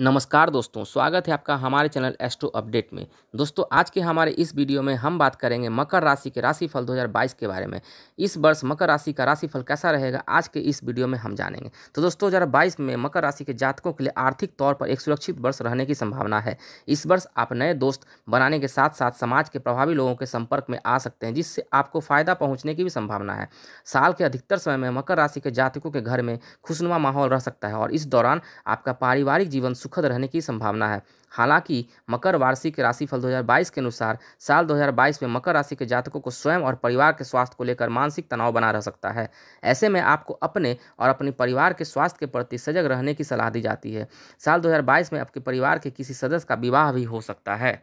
नमस्कार दोस्तों स्वागत है आपका हमारे चैनल एस्ट्रो अपडेट में दोस्तों आज के हमारे इस वीडियो में हम बात करेंगे मकर राशि के राशिफल 2022 के बारे में इस वर्ष मकर राशि का राशिफल कैसा रहेगा आज के इस वीडियो में हम जानेंगे तो दोस्तों 2022 में मकर राशि के जातकों के लिए आर्थिक तौर पर एक सुरक्षित वर्ष रहने की संभावना है इस वर्ष आप नए दोस्त बनाने के साथ साथ समाज के प्रभावी लोगों के संपर्क में आ सकते हैं जिससे आपको फायदा पहुँचने की भी संभावना है साल के अधिकतर समय में मकर राशि के जातकों के घर में खुशनुमा माहौल रह सकता है और इस दौरान आपका पारिवारिक जीवन सुखद रहने की संभावना है हालांकि मकर वार्षिक राशिफल 2022 के अनुसार साल 2022 में मकर राशि के जातकों को स्वयं और परिवार के स्वास्थ्य को लेकर मानसिक तनाव बना रह सकता है ऐसे में आपको अपने और अपने परिवार के स्वास्थ्य के प्रति सजग रहने की सलाह दी जाती है साल 2022 में आपके परिवार के किसी सदस्य का विवाह भी हो सकता है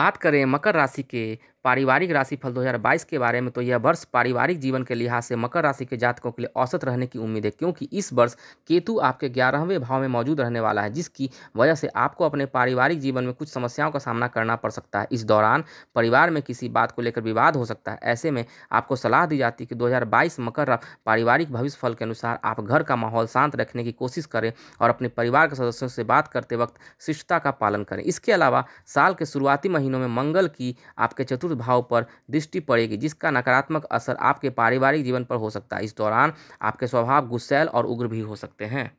बात करें मकर राशि के पारिवारिक राशिफल 2022 के बारे में तो यह वर्ष पारिवारिक जीवन के लिहाज से मकर राशि के जातकों के लिए औसत रहने की उम्मीद है क्योंकि इस वर्ष केतु आपके ग्यारहवें भाव में मौजूद रहने वाला है जिसकी वजह से आपको अपने पारिवारिक जीवन में कुछ समस्याओं का सामना करना पड़ सकता है इस दौरान परिवार में किसी बात को लेकर विवाद हो सकता है ऐसे में आपको सलाह दी जाती है कि दो मकर पारिवारिक भविष्य फल के अनुसार आप घर का माहौल शांत रखने की कोशिश करें और अपने परिवार के सदस्यों से बात करते वक्त शिष्टता का पालन करें इसके अलावा साल के शुरुआती महीनों में मंगल की आपके चतुर्थ विरोध भाव पर दृष्टि पड़ेगी जिसका नकारात्मक असर आपके पारिवारिक जीवन पर हो सकता है इस दौरान आपके स्वभाव गुस्सैल और उग्र भी हो सकते हैं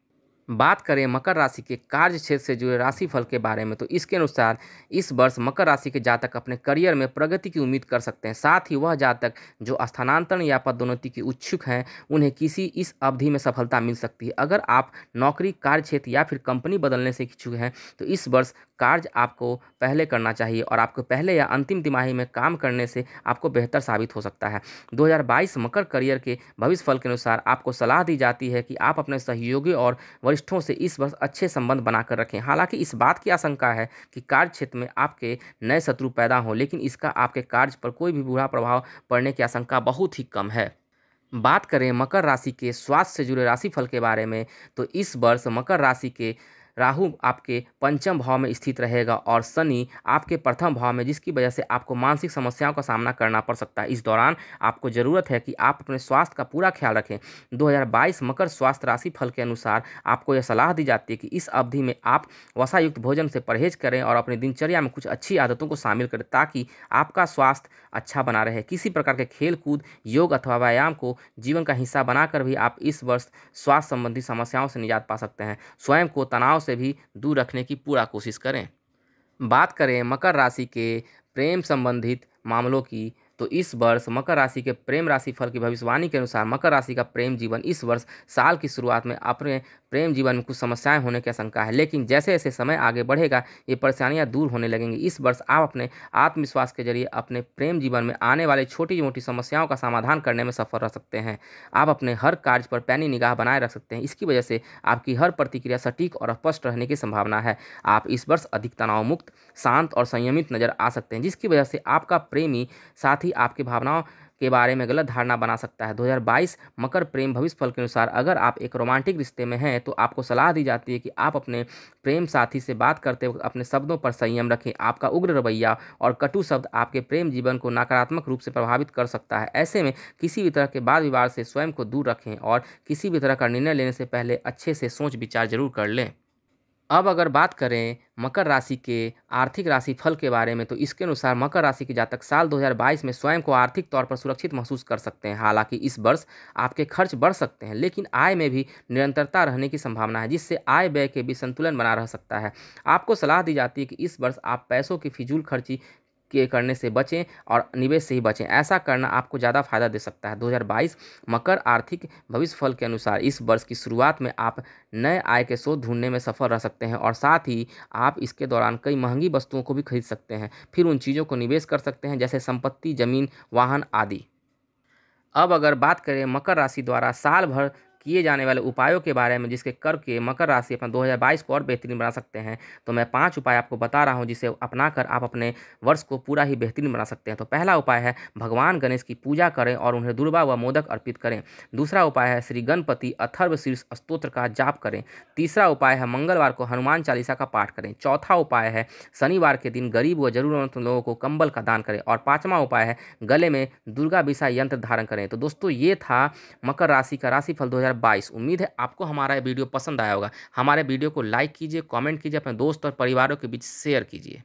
बात करें मकर राशि के कार्य क्षेत्र से जुड़े राशि फल के बारे में तो इसके अनुसार इस वर्ष मकर राशि के जातक अपने करियर में प्रगति की उम्मीद कर सकते हैं साथ ही वह जातक जो स्थानांतरण या पदोन्नति के इच्छुक हैं उन्हें किसी इस अवधि में सफलता मिल सकती है अगर आप नौकरी कार्य क्षेत्र या फिर कंपनी बदलने से इच्छुक हैं तो इस वर्ष कार्य आपको पहले करना चाहिए और आपको पहले या अंतिम तिमाही में काम करने से आपको बेहतर साबित हो सकता है 2022 मकर करियर के भविष्य फल के अनुसार आपको सलाह दी जाती है कि आप अपने सहयोगी और वरिष्ठों से इस वर्ष अच्छे संबंध बनाकर रखें हालांकि इस बात की आशंका है कि कार्य क्षेत्र में आपके नए शत्रु पैदा हों लेकिन इसका आपके कार्य पर कोई भी बुरा प्रभाव पड़ने की आशंका बहुत ही कम है बात करें मकर राशि के स्वास्थ्य से जुड़े राशिफल के बारे में तो इस वर्ष मकर राशि के राहु आपके पंचम भाव में स्थित रहेगा और शनि आपके प्रथम भाव में जिसकी वजह से आपको मानसिक समस्याओं का सामना करना पड़ सकता है इस दौरान आपको ज़रूरत है कि आप अपने स्वास्थ्य का पूरा ख्याल रखें 2022 मकर स्वास्थ्य राशि फल के अनुसार आपको यह सलाह दी जाती है कि इस अवधि में आप वसायुक्त भोजन से परहेज करें और अपनी दिनचर्या में कुछ अच्छी आदतों को शामिल करें ताकि आपका स्वास्थ्य अच्छा बना रहे किसी प्रकार के खेल कूद योग अथवा व्यायाम को जीवन का हिस्सा बनाकर भी आप इस वर्ष स्वास्थ्य संबंधी समस्याओं से निजात पा सकते हैं स्वयं को तनाव से भी दूर रखने की पूरा कोशिश करें बात करें मकर राशि के प्रेम संबंधित मामलों की तो इस वर्ष मकर राशि के प्रेम राशि फल की भविष्यवाणी के अनुसार मकर राशि का प्रेम जीवन इस वर्ष साल की शुरुआत में अपने प्रेम जीवन में कुछ समस्याएं होने की आशंका है लेकिन जैसे जैसे समय आगे बढ़ेगा ये परेशानियां दूर होने लगेंगी इस वर्ष आप अपने आत्मविश्वास के जरिए अपने प्रेम जीवन में आने वाली छोटी मोटी समस्याओं का समाधान करने में सफल रह सकते हैं आप अपने हर कार्य पर पैनी निगाह बनाए रख सकते हैं इसकी वजह से आपकी हर प्रतिक्रिया सटीक और स्पष्ट रहने की संभावना है आप इस वर्ष अधिक तनावमुक्त शांत और संयमित नजर आ सकते हैं जिसकी वजह से आपका प्रेमी साथी ही आपकी भावनाओं के बारे में गलत धारणा बना सकता है 2022 मकर प्रेम भविष्य फल के अनुसार अगर आप एक रोमांटिक रिश्ते में हैं तो आपको सलाह दी जाती है कि आप अपने प्रेम साथी से बात करते वक्त अपने शब्दों पर संयम रखें आपका उग्र रवैया और कटु शब्द आपके प्रेम जीवन को नकारात्मक रूप से प्रभावित कर सकता है ऐसे में किसी भी तरह के वाद विवाद से स्वयं को दूर रखें और किसी भी तरह का निर्णय लेने से पहले अच्छे से सोच विचार जरूर कर लें अब अगर बात करें मकर राशि के आर्थिक राशि फल के बारे में तो इसके अनुसार मकर राशि के जातक साल 2022 में स्वयं को आर्थिक तौर पर सुरक्षित महसूस कर सकते हैं हालांकि इस वर्ष आपके खर्च बढ़ सकते हैं लेकिन आय में भी निरंतरता रहने की संभावना है जिससे आय व्यय के भी संतुलन बना रह सकता है आपको सलाह दी जाती है कि इस वर्ष आप पैसों की फिजूल खर्ची के करने से बचें और निवेश से ही बचें ऐसा करना आपको ज़्यादा फायदा दे सकता है 2022 मकर आर्थिक भविष्य फल के अनुसार इस वर्ष की शुरुआत में आप नए आय के स्रोत ढूंढने में सफल रह सकते हैं और साथ ही आप इसके दौरान कई महंगी वस्तुओं को भी खरीद सकते हैं फिर उन चीज़ों को निवेश कर सकते हैं जैसे संपत्ति जमीन वाहन आदि अब अगर बात करें मकर राशि द्वारा साल भर किए जाने वाले उपायों के बारे में जिसके करके मकर राशि अपना 2022 को और बेहतरीन बना सकते हैं तो मैं पाँच उपाय आपको बता रहा हूँ जिसे अपना कर आप अपने वर्ष को पूरा ही बेहतरीन बना सकते हैं तो पहला उपाय है भगवान गणेश की पूजा करें और उन्हें दुर्बा व मोदक अर्पित करें दूसरा उपाय है श्री गणपति अथर्व शीर्ष स्त्रोत्र का जाप करें तीसरा उपाय है मंगलवार को हनुमान चालीसा का पाठ करें चौथा उपाय है शनिवार के दिन गरीब व जरूरतमंद लोगों को कंबल का दान करें और पाँचवा उपाय है गले में दुर्गा विषा यंत्र धारण करें तो दोस्तों ये था मकर राशि का राशिफल दो हज़ार 2022 उम्मीद है आपको हमारा वीडियो पसंद आया होगा हमारे वीडियो को लाइक कीजिए कमेंट कीजिए अपने दोस्त और परिवारों के बीच शेयर कीजिए